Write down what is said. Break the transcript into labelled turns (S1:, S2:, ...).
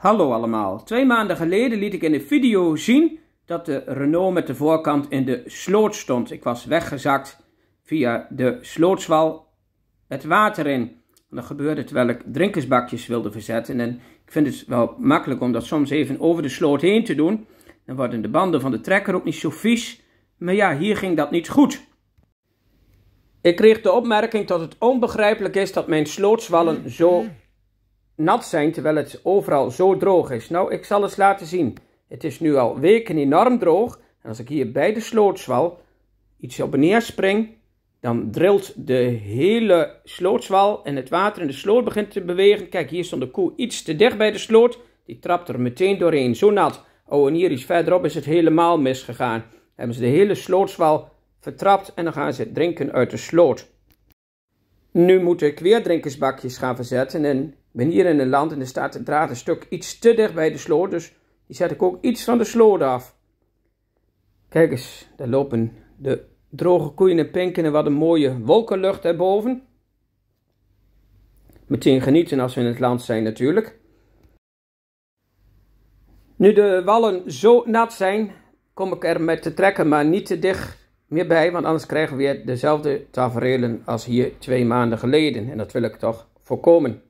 S1: Hallo allemaal, twee maanden geleden liet ik in een video zien dat de Renault met de voorkant in de sloot stond. Ik was weggezakt via de slootswal het water in. Dat gebeurde terwijl ik drinkersbakjes wilde verzetten. En ik vind het wel makkelijk om dat soms even over de sloot heen te doen. Dan worden de banden van de trekker ook niet zo vies. Maar ja, hier ging dat niet goed. Ik kreeg de opmerking dat het onbegrijpelijk is dat mijn slootswallen zo nat zijn terwijl het overal zo droog is. Nou, ik zal eens laten zien. Het is nu al weken enorm droog. En als ik hier bij de slootswal iets op en neer spring, dan drilt de hele slootswal en het water in de sloot begint te bewegen. Kijk, hier stond de koe iets te dicht bij de sloot. Die trapt er meteen doorheen. Zo nat. Oh, en hier iets verderop is het helemaal misgegaan. hebben ze de hele slootswal vertrapt en dan gaan ze drinken uit de sloot. Nu moet ik weer drinkersbakjes gaan verzetten en ik ben hier in een land en er staat de draad een stuk iets te dicht bij de sloot, dus die zet ik ook iets van de sloot af. Kijk eens, daar lopen de droge koeien en en wat een mooie wolkenlucht erboven. Meteen genieten als we in het land zijn natuurlijk. Nu de wallen zo nat zijn, kom ik er met te trekken maar niet te dicht meer bij, want anders krijgen we weer dezelfde tafereelen als hier twee maanden geleden. En dat wil ik toch voorkomen.